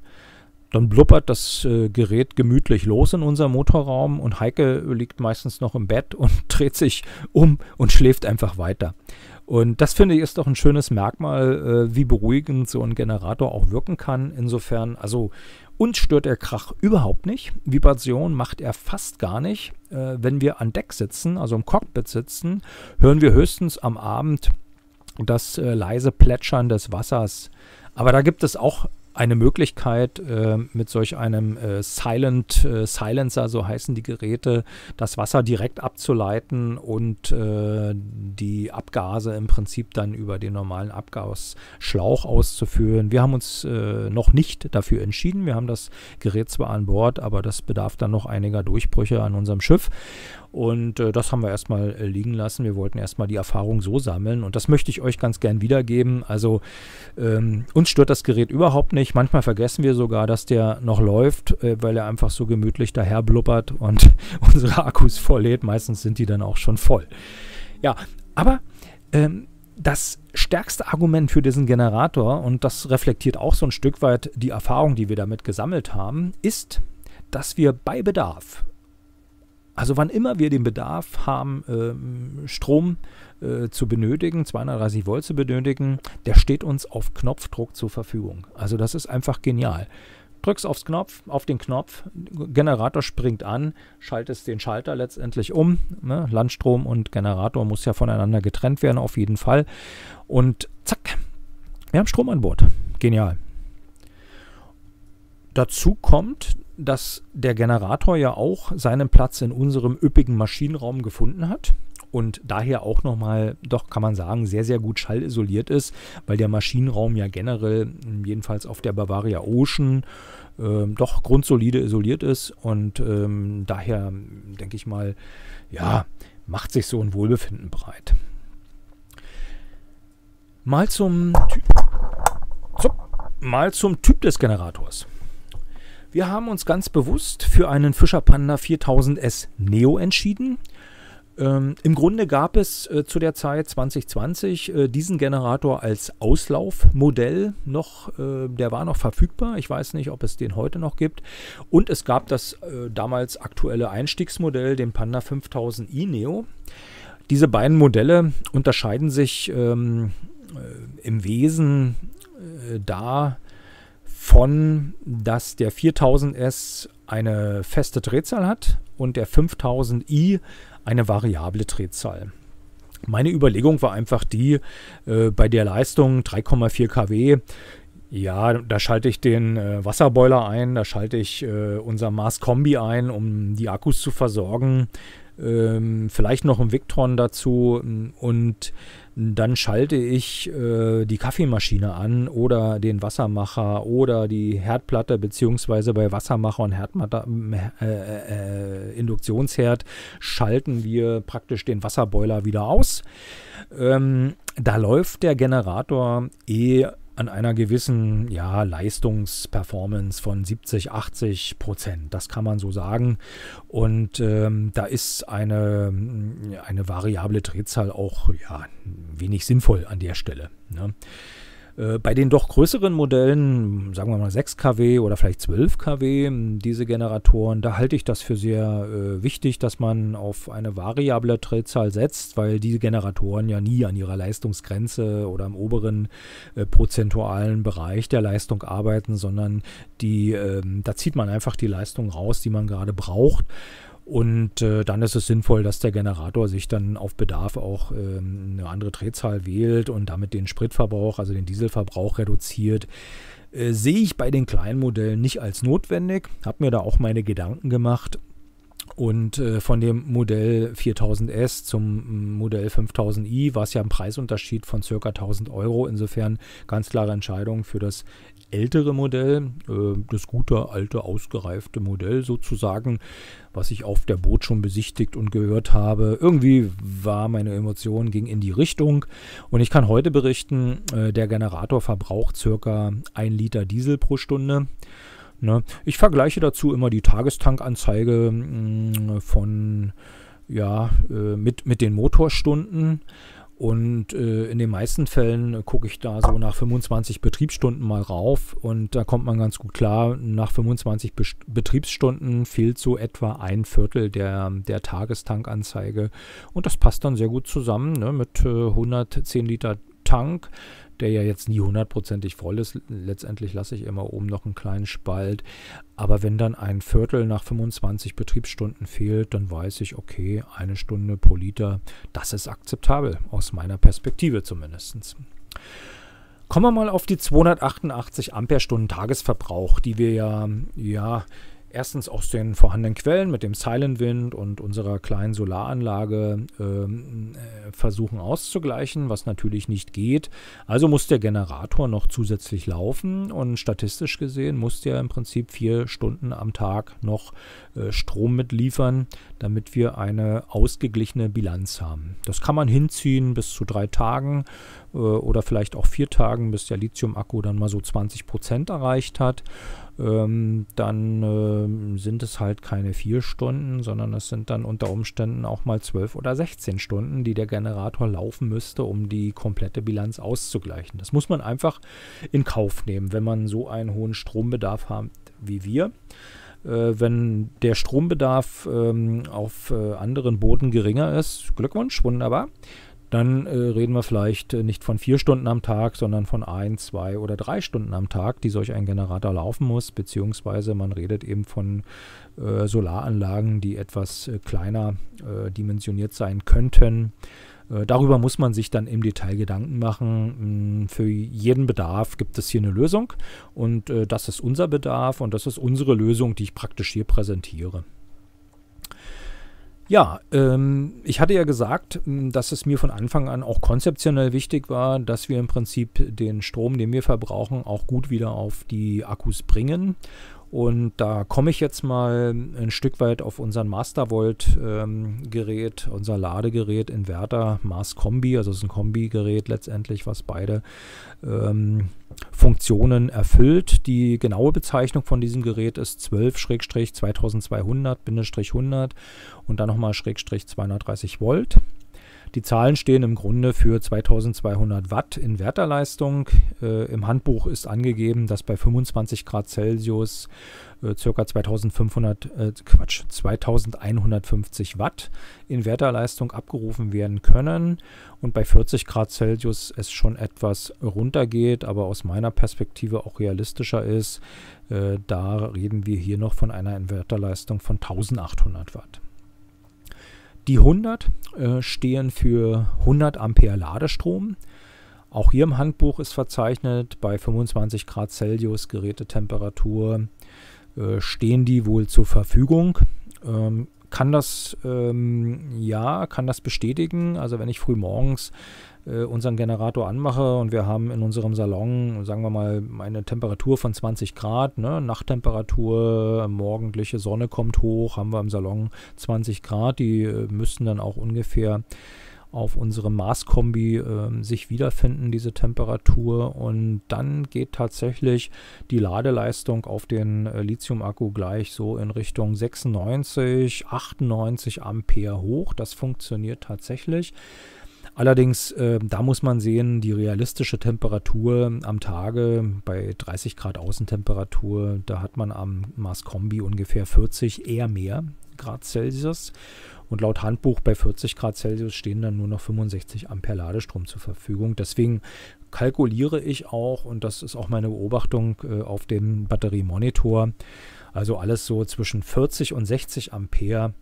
Dann blubbert das äh, Gerät gemütlich los in unserem Motorraum und Heike liegt meistens noch im Bett und dreht sich um und schläft einfach weiter. Und das finde ich ist doch ein schönes Merkmal, äh, wie beruhigend so ein Generator auch wirken kann. Insofern, also uns stört der Krach überhaupt nicht. Vibration macht er fast gar nicht. Äh, wenn wir an Deck sitzen, also im Cockpit sitzen, hören wir höchstens am Abend und das äh, leise Plätschern des Wassers. Aber da gibt es auch eine Möglichkeit äh, mit solch einem äh, Silent äh, Silencer, so heißen die Geräte, das Wasser direkt abzuleiten und äh, die Abgase im Prinzip dann über den normalen Abgasschlauch auszuführen. Wir haben uns äh, noch nicht dafür entschieden. Wir haben das Gerät zwar an Bord, aber das bedarf dann noch einiger Durchbrüche an unserem Schiff. Und äh, das haben wir erstmal äh, liegen lassen. Wir wollten erstmal die Erfahrung so sammeln. Und das möchte ich euch ganz gern wiedergeben. Also ähm, uns stört das Gerät überhaupt nicht. Manchmal vergessen wir sogar, dass der noch läuft, äh, weil er einfach so gemütlich daher blubbert und unsere Akkus voll Meistens sind die dann auch schon voll. Ja, aber ähm, das stärkste Argument für diesen Generator, und das reflektiert auch so ein Stück weit die Erfahrung, die wir damit gesammelt haben, ist, dass wir bei Bedarf also wann immer wir den Bedarf haben, ähm, Strom äh, zu benötigen, 230 Volt zu benötigen, der steht uns auf Knopfdruck zur Verfügung. Also das ist einfach genial. Drückst aufs Knopf, auf den Knopf, Generator springt an, schaltest den Schalter letztendlich um. Ne? Landstrom und Generator muss ja voneinander getrennt werden, auf jeden Fall. Und zack, wir haben Strom an Bord. Genial. Dazu kommt, dass der Generator ja auch seinen Platz in unserem üppigen Maschinenraum gefunden hat und daher auch nochmal, doch kann man sagen, sehr, sehr gut schallisoliert ist, weil der Maschinenraum ja generell, hm, jedenfalls auf der Bavaria Ocean, äh, doch grundsolide isoliert ist und ähm, daher, denke ich mal, ja, macht sich so ein Wohlbefinden breit. Mal zum, Ty so, mal zum Typ des Generators. Wir haben uns ganz bewusst für einen Fischer Panda 4000S Neo entschieden. Ähm, Im Grunde gab es äh, zu der Zeit 2020 äh, diesen Generator als Auslaufmodell noch. Äh, der war noch verfügbar. Ich weiß nicht, ob es den heute noch gibt. Und es gab das äh, damals aktuelle Einstiegsmodell, den Panda 5000i Neo. Diese beiden Modelle unterscheiden sich ähm, äh, im Wesen äh, da von, dass der 4000S eine feste Drehzahl hat und der 5000i eine variable Drehzahl. Meine Überlegung war einfach die, äh, bei der Leistung 3,4 kW, ja, da schalte ich den äh, Wasserboiler ein, da schalte ich äh, unser Mars Kombi ein, um die Akkus zu versorgen ähm, vielleicht noch ein Victron dazu ähm, und dann schalte ich äh, die Kaffeemaschine an oder den Wassermacher oder die Herdplatte, beziehungsweise bei Wassermacher und Herdmatter, äh, äh, Induktionsherd schalten wir praktisch den Wasserboiler wieder aus. Ähm, da läuft der Generator eh an einer gewissen ja, Leistungsperformance von 70, 80 Prozent. Das kann man so sagen. Und ähm, da ist eine, eine variable Drehzahl auch ja, wenig sinnvoll an der Stelle. Ne? Äh, bei den doch größeren Modellen, sagen wir mal 6 kW oder vielleicht 12 kW, ähm, diese Generatoren, da halte ich das für sehr äh, wichtig, dass man auf eine variable Drehzahl setzt, weil diese Generatoren ja nie an ihrer Leistungsgrenze oder im oberen äh, prozentualen Bereich der Leistung arbeiten, sondern die, äh, da zieht man einfach die Leistung raus, die man gerade braucht. Und äh, dann ist es sinnvoll, dass der Generator sich dann auf Bedarf auch ähm, eine andere Drehzahl wählt und damit den Spritverbrauch, also den Dieselverbrauch reduziert. Äh, sehe ich bei den kleinen Modellen nicht als notwendig, habe mir da auch meine Gedanken gemacht und äh, von dem Modell 4000S zum mm, Modell 5000i war es ja ein Preisunterschied von ca. 1000 Euro. Insofern ganz klare Entscheidung für das ältere Modell, äh, das gute, alte, ausgereifte Modell sozusagen, was ich auf der Boot schon besichtigt und gehört habe. Irgendwie war meine Emotion, ging in die Richtung. Und ich kann heute berichten, äh, der Generator verbraucht ca. 1 Liter Diesel pro Stunde. Ne? Ich vergleiche dazu immer die Tagestankanzeige mh, mm, von, ja, äh, mit, mit den Motorstunden. Und äh, in den meisten Fällen äh, gucke ich da so nach 25 Betriebsstunden mal rauf und da kommt man ganz gut klar. Nach 25 Be Betriebsstunden fehlt so etwa ein Viertel der, der Tagestankanzeige und das passt dann sehr gut zusammen ne, mit äh, 110 Liter Tank der ja jetzt nie hundertprozentig voll ist. Letztendlich lasse ich immer oben noch einen kleinen Spalt. Aber wenn dann ein Viertel nach 25 Betriebsstunden fehlt, dann weiß ich, okay, eine Stunde pro Liter, das ist akzeptabel, aus meiner Perspektive zumindest. Kommen wir mal auf die 288 Amperestunden Tagesverbrauch, die wir ja, ja erstens aus den vorhandenen Quellen mit dem Silent Wind und unserer kleinen Solaranlage ähm, äh, versuchen auszugleichen, was natürlich nicht geht. Also muss der Generator noch zusätzlich laufen und statistisch gesehen muss der im Prinzip vier Stunden am Tag noch äh, Strom mitliefern, damit wir eine ausgeglichene Bilanz haben. Das kann man hinziehen bis zu drei Tagen äh, oder vielleicht auch vier Tagen, bis der Lithium-Akku dann mal so 20 Prozent erreicht hat ähm, dann äh, sind es halt keine vier Stunden, sondern es sind dann unter Umständen auch mal zwölf oder 16 Stunden, die der Generator laufen müsste, um die komplette Bilanz auszugleichen. Das muss man einfach in Kauf nehmen, wenn man so einen hohen Strombedarf hat wie wir äh, wenn der Strombedarf ähm, auf äh, anderen Boden geringer ist, Glückwunsch, wunderbar dann äh, reden wir vielleicht äh, nicht von vier Stunden am Tag, sondern von ein, zwei oder drei Stunden am Tag, die solch ein Generator laufen muss, beziehungsweise man redet eben von äh, Solaranlagen, die etwas äh, kleiner äh, dimensioniert sein könnten. Äh, darüber muss man sich dann im Detail Gedanken machen. Hm, für jeden Bedarf gibt es hier eine Lösung und das ist unser Bedarf und das ist unsere Lösung, die ich praktisch hier präsentiere. Ja, ähm, ich hatte ja gesagt, dass es mir von Anfang an auch konzeptionell wichtig war, dass wir im Prinzip den Strom, den wir verbrauchen, auch gut wieder auf die Akkus bringen. Und da komme ich jetzt mal ein Stück weit auf unseren Mastervolt-Gerät, ähm, unser Ladegerät, Inverter, Mars Kombi, also es ist ein Kombi-Gerät letztendlich, was beide ähm, Funktionen erfüllt. Die genaue Bezeichnung von diesem Gerät ist 12-2200-100 und dann nochmal 230 Volt. Die Zahlen stehen im Grunde für 2200 Watt in Werterleistung. Äh, Im Handbuch ist angegeben, dass bei 25 Grad Celsius äh, ca. 2500, äh, Quatsch, 2150 Watt in Werterleistung abgerufen werden können und bei 40 Grad Celsius es schon etwas runtergeht, aber aus meiner Perspektive auch realistischer ist. Äh, da reden wir hier noch von einer Inverterleistung von 1800 Watt. Die 100 äh, stehen für 100 Ampere Ladestrom. Auch hier im Handbuch ist verzeichnet, bei 25 Grad Celsius Gerätetemperatur äh, stehen die wohl zur Verfügung. Ähm, kann das ähm, ja, kann das bestätigen. Also wenn ich früh morgens äh, unseren Generator anmache und wir haben in unserem Salon, sagen wir mal, eine Temperatur von 20 Grad, ne? Nachttemperatur, morgendliche Sonne kommt hoch, haben wir im Salon 20 Grad, die äh, müssten dann auch ungefähr auf unserem Maßkombi äh, sich wiederfinden, diese Temperatur. Und dann geht tatsächlich die Ladeleistung auf den äh, Lithium-Akku gleich so in Richtung 96, 98 Ampere hoch. Das funktioniert tatsächlich. Allerdings, äh, da muss man sehen, die realistische Temperatur am Tage bei 30 Grad Außentemperatur, da hat man am Mars Kombi ungefähr 40, eher mehr Grad Celsius. Und laut Handbuch bei 40 Grad Celsius stehen dann nur noch 65 Ampere Ladestrom zur Verfügung. Deswegen kalkuliere ich auch, und das ist auch meine Beobachtung äh, auf dem Batteriemonitor, also alles so zwischen 40 und 60 Ampere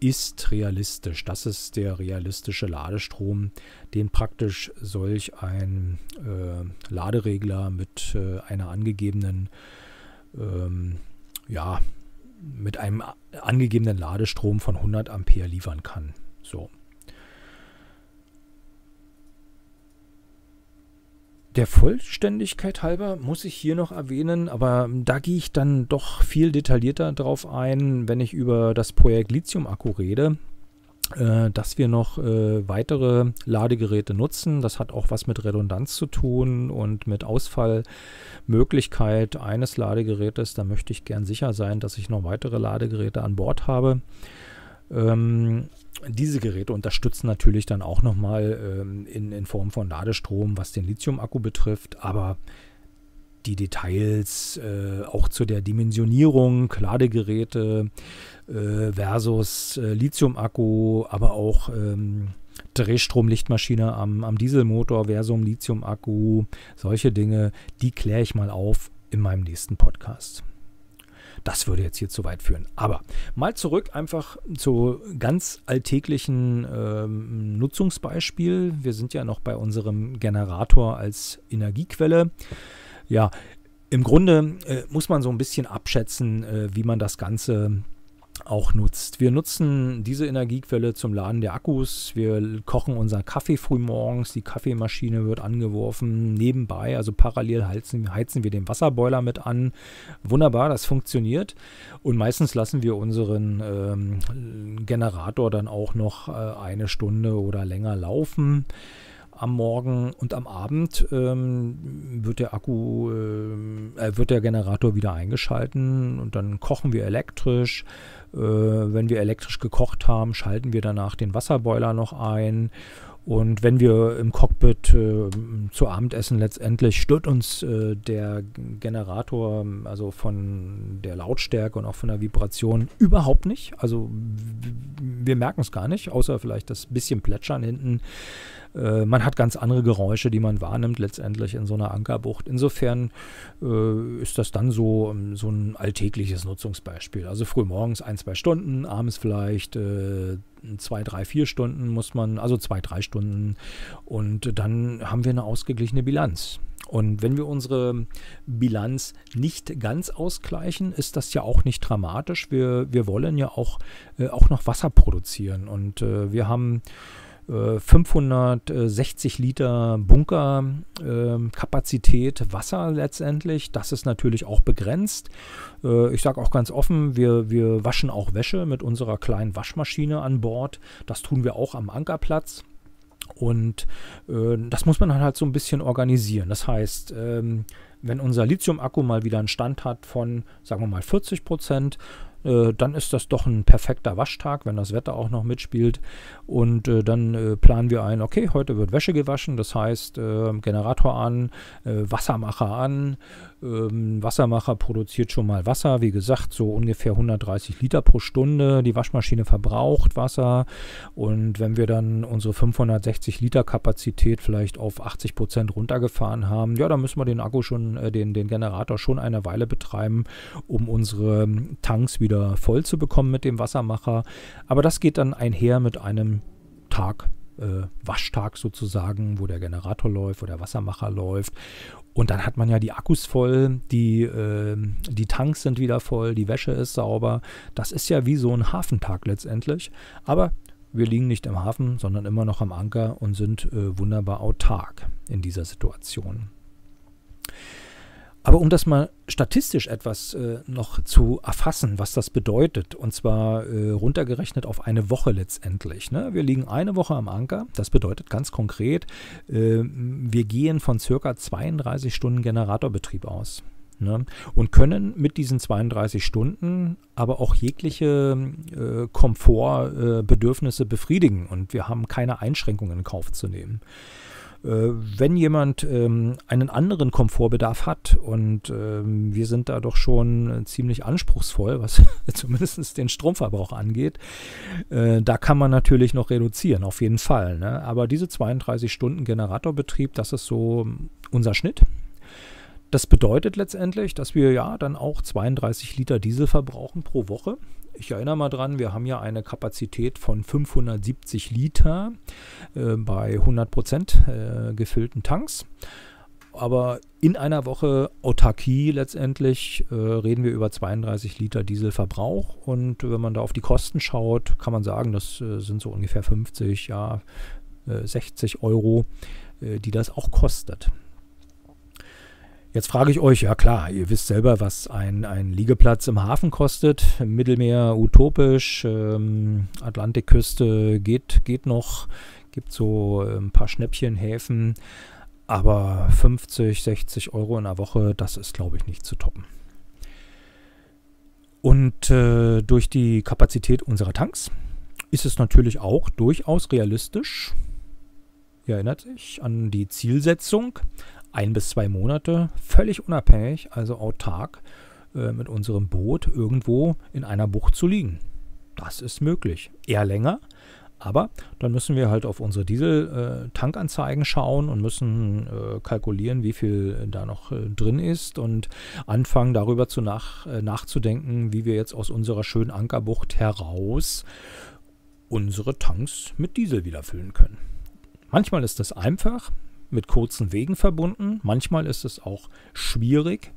ist realistisch. Das ist der realistische Ladestrom, den praktisch solch ein äh, Laderegler mit äh, einer angegebenen, ähm, ja, mit einem angegebenen Ladestrom von 100 Ampere liefern kann. So. Der Vollständigkeit halber muss ich hier noch erwähnen, aber da gehe ich dann doch viel detaillierter drauf ein, wenn ich über das Projekt Lithium-Akku rede, äh, dass wir noch äh, weitere Ladegeräte nutzen. Das hat auch was mit Redundanz zu tun und mit Ausfallmöglichkeit eines Ladegerätes. Da möchte ich gern sicher sein, dass ich noch weitere Ladegeräte an Bord habe. Ähm, diese Geräte unterstützen natürlich dann auch nochmal ähm, in, in Form von Ladestrom, was den Lithium-Akku betrifft, aber die Details äh, auch zu der Dimensionierung, Ladegeräte äh, versus äh, Lithium-Akku, aber auch ähm, Drehstrom-Lichtmaschine am, am Dieselmotor versus Lithium-Akku, solche Dinge, die kläre ich mal auf in meinem nächsten Podcast. Das würde jetzt hier zu weit führen. Aber mal zurück einfach zu ganz alltäglichen ähm, Nutzungsbeispiel. Wir sind ja noch bei unserem Generator als Energiequelle. Ja, im Grunde äh, muss man so ein bisschen abschätzen, äh, wie man das Ganze auch nutzt. Wir nutzen diese Energiequelle zum Laden der Akkus. Wir kochen unseren Kaffee frühmorgens. Die Kaffeemaschine wird angeworfen. Nebenbei, also parallel heizen, heizen wir den Wasserboiler mit an. Wunderbar, das funktioniert. Und meistens lassen wir unseren ähm, Generator dann auch noch äh, eine Stunde oder länger laufen am Morgen und am Abend ähm, wird der Akku, ähm, äh, wird der Generator wieder eingeschalten und dann kochen wir elektrisch. Äh, wenn wir elektrisch gekocht haben, schalten wir danach den Wasserboiler noch ein. Und wenn wir im Cockpit äh, zu Abend essen, letztendlich stört uns äh, der Generator, also von der Lautstärke und auch von der Vibration, überhaupt nicht. Also wir merken es gar nicht, außer vielleicht das bisschen Plätschern hinten. Äh, man hat ganz andere Geräusche, die man wahrnimmt letztendlich in so einer Ankerbucht. Insofern äh, ist das dann so, ähm, so ein alltägliches Nutzungsbeispiel. Also früh morgens ein, zwei Stunden, abends vielleicht äh, zwei, drei, vier Stunden muss man, also zwei, drei Stunden. Und dann haben wir eine ausgeglichene Bilanz. Und wenn wir unsere Bilanz nicht ganz ausgleichen, ist das ja auch nicht dramatisch. Wir, wir wollen ja auch, äh, auch noch Wasser produzieren. Und äh, wir haben 560 äh, Liter Bunkerkapazität äh, Wasser letztendlich. Das ist natürlich auch begrenzt. Äh, ich sage auch ganz offen, wir, wir waschen auch Wäsche mit unserer kleinen Waschmaschine an Bord. Das tun wir auch am Ankerplatz. Und äh, das muss man halt so ein bisschen organisieren. Das heißt, ähm, wenn unser Lithium-Akku mal wieder einen Stand hat von, sagen wir mal, 40 Prozent, äh, dann ist das doch ein perfekter Waschtag, wenn das Wetter auch noch mitspielt. Und äh, dann äh, planen wir ein, okay, heute wird Wäsche gewaschen, das heißt äh, Generator an, Wassermacher an, ähm, Wassermacher produziert schon mal Wasser, wie gesagt, so ungefähr 130 Liter pro Stunde. Die Waschmaschine verbraucht Wasser und wenn wir dann unsere 560 Liter Kapazität vielleicht auf 80 Prozent runtergefahren haben, ja, dann müssen wir den Akku schon, äh, den, den Generator schon eine Weile betreiben, um unsere ähm, Tanks wieder voll zu bekommen mit dem Wassermacher. Aber das geht dann einher mit einem Tag äh, Waschtag sozusagen, wo der Generator läuft, wo der Wassermacher läuft. Und dann hat man ja die Akkus voll, die, äh, die Tanks sind wieder voll, die Wäsche ist sauber. Das ist ja wie so ein Hafentag letztendlich. Aber wir liegen nicht im Hafen, sondern immer noch am Anker und sind äh, wunderbar autark in dieser Situation. Aber um das mal statistisch etwas äh, noch zu erfassen, was das bedeutet, und zwar äh, runtergerechnet auf eine Woche letztendlich. Ne? Wir liegen eine Woche am Anker, das bedeutet ganz konkret, äh, wir gehen von circa 32 Stunden Generatorbetrieb aus. Ne? Und können mit diesen 32 Stunden aber auch jegliche äh, Komfortbedürfnisse äh, befriedigen. Und wir haben keine Einschränkungen in Kauf zu nehmen. Äh, wenn jemand ähm, einen anderen Komfortbedarf hat und ähm, wir sind da doch schon äh, ziemlich anspruchsvoll, was zumindest den Stromverbrauch angeht, äh, da kann man natürlich noch reduzieren, auf jeden Fall. Ne? Aber diese 32 Stunden Generatorbetrieb, das ist so ähm, unser Schnitt. Das bedeutet letztendlich, dass wir ja dann auch 32 Liter Diesel verbrauchen pro Woche. Ich erinnere mal dran, wir haben ja eine Kapazität von 570 Liter äh, bei 100 Prozent äh, gefüllten Tanks. Aber in einer Woche Autarkie letztendlich äh, reden wir über 32 Liter Dieselverbrauch. Und wenn man da auf die Kosten schaut, kann man sagen, das äh, sind so ungefähr 50, ja, 60 äh, Euro, äh, die das auch kostet. Jetzt frage ich euch, ja klar, ihr wisst selber, was ein, ein Liegeplatz im Hafen kostet. Im Mittelmeer utopisch, ähm, Atlantikküste geht, geht noch, gibt so ein ähm, paar Schnäppchenhäfen. Aber 50, 60 Euro in der Woche, das ist, glaube ich, nicht zu toppen. Und äh, durch die Kapazität unserer Tanks ist es natürlich auch durchaus realistisch, ihr erinnert sich an die Zielsetzung, ein bis zwei Monate völlig unabhängig, also autark, äh, mit unserem Boot irgendwo in einer Bucht zu liegen. Das ist möglich. Eher länger, aber dann müssen wir halt auf unsere Diesel-Tankanzeigen äh, schauen und müssen äh, kalkulieren, wie viel da noch äh, drin ist und anfangen darüber zu nach, äh, nachzudenken, wie wir jetzt aus unserer schönen Ankerbucht heraus unsere Tanks mit Diesel wiederfüllen können. Manchmal ist das einfach, mit kurzen Wegen verbunden. Manchmal ist es auch schwierig.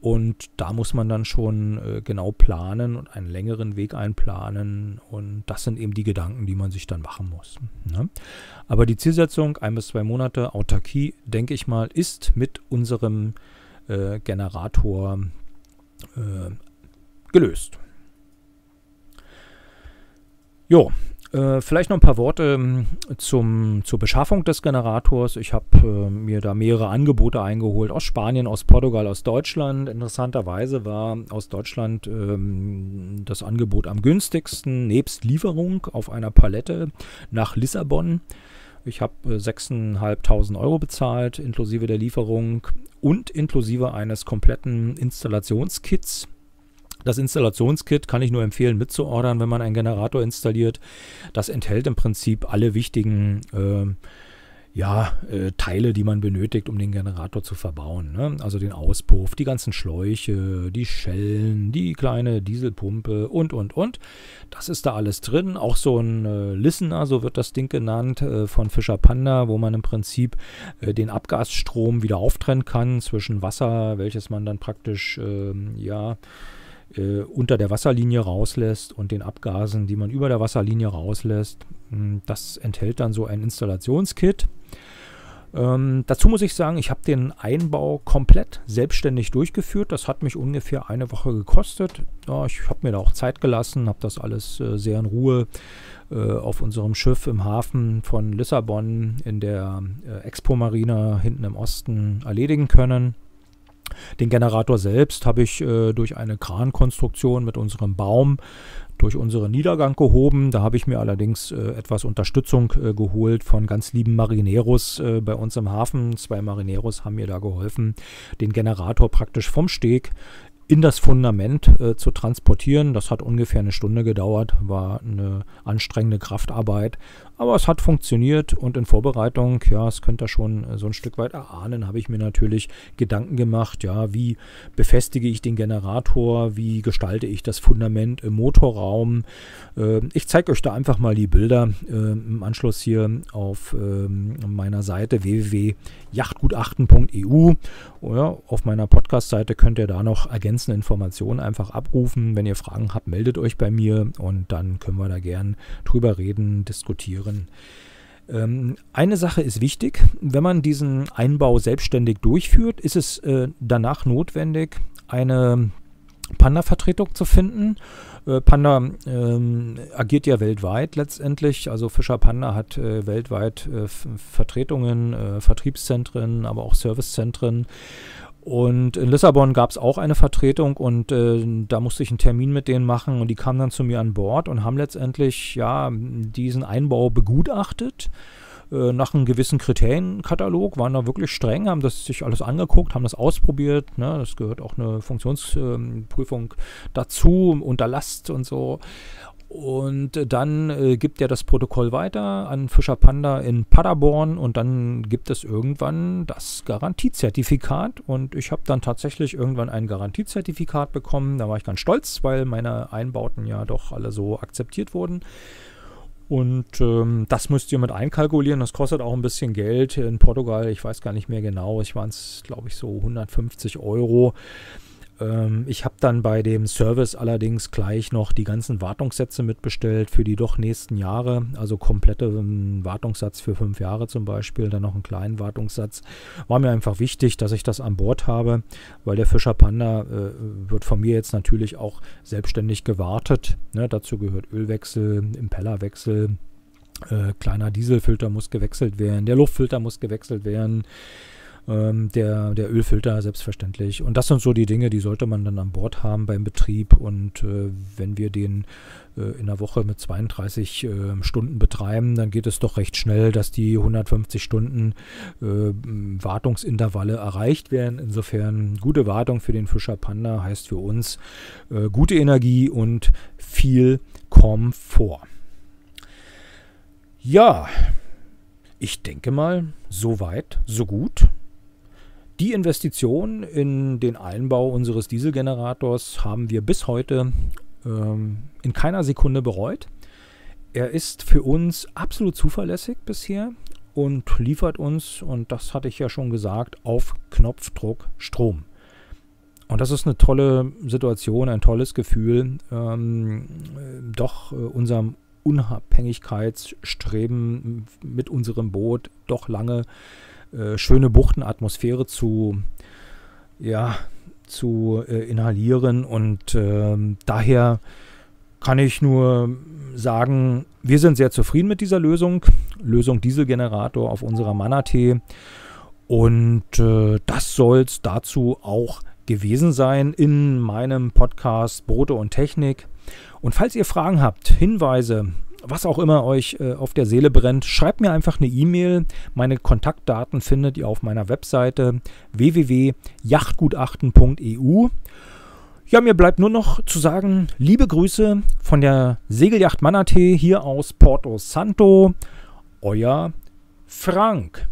Und da muss man dann schon äh, genau planen und einen längeren Weg einplanen. Und das sind eben die Gedanken, die man sich dann machen muss. Ne? Aber die Zielsetzung, ein bis zwei Monate Autarkie, denke ich mal, ist mit unserem äh, Generator äh, gelöst. Jo, äh, vielleicht noch ein paar Worte ähm, zum, zur Beschaffung des Generators. Ich habe äh, mir da mehrere Angebote eingeholt aus Spanien, aus Portugal, aus Deutschland. Interessanterweise war aus Deutschland ähm, das Angebot am günstigsten, nebst Lieferung auf einer Palette nach Lissabon. Ich habe äh, 6.500 Euro bezahlt, inklusive der Lieferung und inklusive eines kompletten Installationskits das Installationskit kann ich nur empfehlen mitzuordern, wenn man einen Generator installiert. Das enthält im Prinzip alle wichtigen äh, ja, äh, Teile, die man benötigt, um den Generator zu verbauen. Ne? Also den Auspuff, die ganzen Schläuche, die Schellen, die kleine Dieselpumpe und, und, und. Das ist da alles drin. Auch so ein äh, Listener, so wird das Ding genannt, äh, von Fischer Panda, wo man im Prinzip äh, den Abgasstrom wieder auftrennen kann zwischen Wasser, welches man dann praktisch, ähm, ja, äh, unter der Wasserlinie rauslässt und den Abgasen, die man über der Wasserlinie rauslässt. Hm, das enthält dann so ein Installationskit. Ähm, dazu muss ich sagen, ich habe den Einbau komplett selbstständig durchgeführt. Das hat mich ungefähr eine Woche gekostet. Ja, ich habe mir da auch Zeit gelassen, habe das alles äh, sehr in Ruhe äh, auf unserem Schiff im Hafen von Lissabon in der äh, Expo Marina hinten im Osten erledigen können. Den Generator selbst habe ich äh, durch eine Krankonstruktion mit unserem Baum durch unseren Niedergang gehoben. Da habe ich mir allerdings äh, etwas Unterstützung äh, geholt von ganz lieben Marineros äh, bei uns im Hafen. Zwei Marineros haben mir da geholfen, den Generator praktisch vom Steg in das Fundament äh, zu transportieren. Das hat ungefähr eine Stunde gedauert, war eine anstrengende Kraftarbeit, aber es hat funktioniert und in Vorbereitung, ja, es könnt ihr schon äh, so ein Stück weit erahnen, habe ich mir natürlich Gedanken gemacht, ja, wie befestige ich den Generator, wie gestalte ich das Fundament im Motorraum. Ähm, ich zeige euch da einfach mal die Bilder ähm, im Anschluss hier auf ähm, meiner Seite www.yachtgutachten.eu. Ja, auf meiner Podcast-Seite könnt ihr da noch ergänzende Informationen einfach abrufen. Wenn ihr Fragen habt, meldet euch bei mir und dann können wir da gern drüber reden, diskutieren durchführen. Ähm, eine Sache ist wichtig, wenn man diesen Einbau selbstständig durchführt, ist es äh, danach notwendig, eine Panda-Vertretung zu finden. Äh, Panda ähm, agiert ja weltweit letztendlich. Also Fischer Panda hat äh, weltweit äh, Vertretungen, äh, Vertriebszentren, aber auch Servicezentren. Und in Lissabon gab es auch eine Vertretung und äh, da musste ich einen Termin mit denen machen und die kamen dann zu mir an Bord und haben letztendlich ja diesen Einbau begutachtet äh, nach einem gewissen Kriterienkatalog, waren da wirklich streng, haben das sich alles angeguckt, haben das ausprobiert, ne? das gehört auch eine Funktionsprüfung ähm, dazu, unter Last und so und äh, dann äh, gibt er das Protokoll weiter an Fischer Panda in Paderborn und dann gibt es irgendwann das Garantiezertifikat. Und ich habe dann tatsächlich irgendwann ein Garantiezertifikat bekommen. Da war ich ganz stolz, weil meine Einbauten ja doch alle so akzeptiert wurden. Und ähm, das müsst ihr mit einkalkulieren. Das kostet auch ein bisschen Geld in Portugal. Ich weiß gar nicht mehr genau. Ich waren es, glaube ich, so 150 Euro. Ähm, ich habe dann bei dem Service allerdings gleich noch die ganzen Wartungssätze mitbestellt für die doch nächsten Jahre. Also komplette ähm, Wartungssatz für fünf Jahre zum Beispiel, dann noch einen kleinen Wartungssatz. War mir einfach wichtig, dass ich das an Bord habe, weil der Fischer Panda äh, wird von mir jetzt natürlich auch selbstständig gewartet. Ne, dazu gehört Ölwechsel, Impellerwechsel. Äh, kleiner Dieselfilter muss gewechselt werden, der Luftfilter muss gewechselt werden, ähm, der, der Ölfilter selbstverständlich. Und das sind so die Dinge, die sollte man dann an Bord haben beim Betrieb. Und äh, wenn wir den äh, in der Woche mit 32 äh, Stunden betreiben, dann geht es doch recht schnell, dass die 150 Stunden äh, Wartungsintervalle erreicht werden. Insofern gute Wartung für den Fischer Panda heißt für uns äh, gute Energie und viel Komfort. Ja, ich denke mal, so weit, so gut. Die Investition in den Einbau unseres Dieselgenerators haben wir bis heute ähm, in keiner Sekunde bereut. Er ist für uns absolut zuverlässig bisher und liefert uns, und das hatte ich ja schon gesagt, auf Knopfdruck Strom. Und das ist eine tolle Situation, ein tolles Gefühl, ähm, doch äh, unserem Unabhängigkeitsstreben mit unserem Boot doch lange äh, äh, schöne Buchtenatmosphäre zu, ja, zu äh, inhalieren. Und ähm, daher kann ich nur sagen, wir sind sehr zufrieden mit dieser Lösung. Lösung Dieselgenerator auf unserer Manatee. Und äh, das soll es dazu auch gewesen sein in meinem Podcast Brote und Technik. Und falls ihr Fragen habt, Hinweise, was auch immer euch äh, auf der Seele brennt, schreibt mir einfach eine E-Mail. Meine Kontaktdaten findet ihr auf meiner Webseite www.yachtgutachten.eu. Ja, mir bleibt nur noch zu sagen, liebe Grüße von der Segeljacht Manatee hier aus Porto Santo, euer Frank.